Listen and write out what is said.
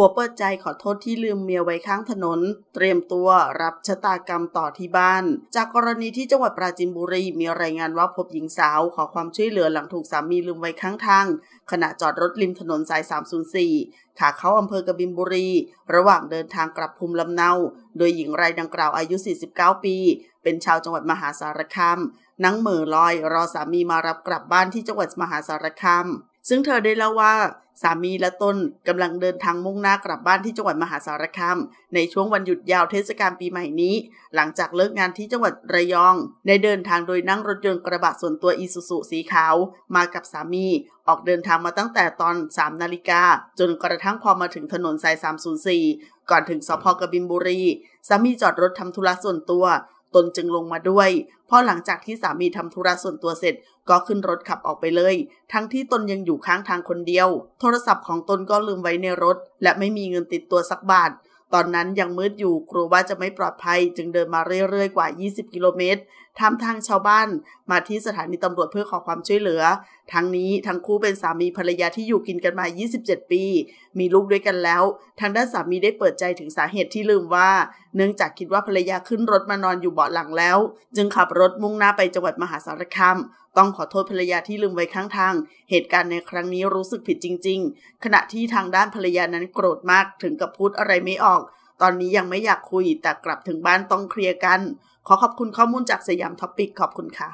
ผัวเปิดใจขอโทษที่ลืมเมียไว้ข้างถนน เตรียมตัวรับชะตากรรมต่อที่บ้าน จากกรณีที่จังหวัดปราจีนบุรีมีรายงานว่าพบหญิงสาวขอความช่วยเหลือหลังถูกสามีลืมไว้ข้างทาง ขณะจอดรถริมถนนสาย 304 ขาเข้าอำเภอกบินบุรีระหว่างเดินทางกลับภูมิลำเนา โดยหญิงรายดังกล่าวอายุ 49 ปี เป็นชาวจังหวัดมหาสารคาม นั่งเหม่อลอยรอสามีมารับกลับบ้านที่จังหวัดมหาสารคามซึ่งเธอได้เล่าว่า สามี และตนกำลังเดินทางมุ่งหน้ากลับบ้านที่จังหวัดมหาสารคามในช่วงวันหยุดยาวเทศกาลปีใหม่นี้ หลังจากเลิกงานที่จังหวัดระยอง ในเดินทางโดยนั่งรถยนต์กระบะส่วนตัวอีซูซูสีขาวมากับสามี ออกเดินทางมาตั้งแต่ตอน3นาฬิกาจนกระทั่งพอมาถึงถนนสาย 304 ก่อนถึงสพกบินบุรีสามีจอดรถทำธุระส่วนตัวตนจึงลงมาด้วยพอหลังจากที่สามีทำธุระส่วนตัวเสร็จก็ขึ้นรถขับออกไปเลย ทั้งที่ตนยังอยู่ข้างทางคนเดียว โทรศัพท์ของตนก็ลืมไว้ในรถ และไม่มีเงินติดตัวสักบาท ตอนนั้นยังมืดอยู่กลัวว่าจะไม่ปลอดภัยจึงเดินมาเรื่อยๆกว่า 20 กิโลเมตรทำทางชาวบ้านมาที่สถานีตำรวจเพื่อขอความช่วยเหลือ ทั้งนี้ทั้งคู่เป็นสามีภรรยาที่อยู่กินกันมา 27 ปี มีลูกด้วยกันแล้วทางด้านสามีได้เปิดใจถึงสาเหตุที่ลืมว่าเนื่องจากคิดว่าภรรยาขึ้นรถมานอนอยู่เบาะหลังแล้ว จึงขับรถมุ่งหน้าไปจังหวัดมหาสารคามต้องขอโทษภรรยาที่ลืมไว้ข้างทาง เหตุการณ์ในครั้งนี้รู้สึกผิดจริงๆ ขณะที่ทางด้านภรรยานั้นโกรธมากถึงกับพูดอะไรไม่ออก ตอนนี้ยังไม่อยากคุย แต่กลับถึงบ้านต้องเคลียร์กัน ขอขอบคุณข้อมูลจากสยามท็อปปิกขอบคุณค่ะ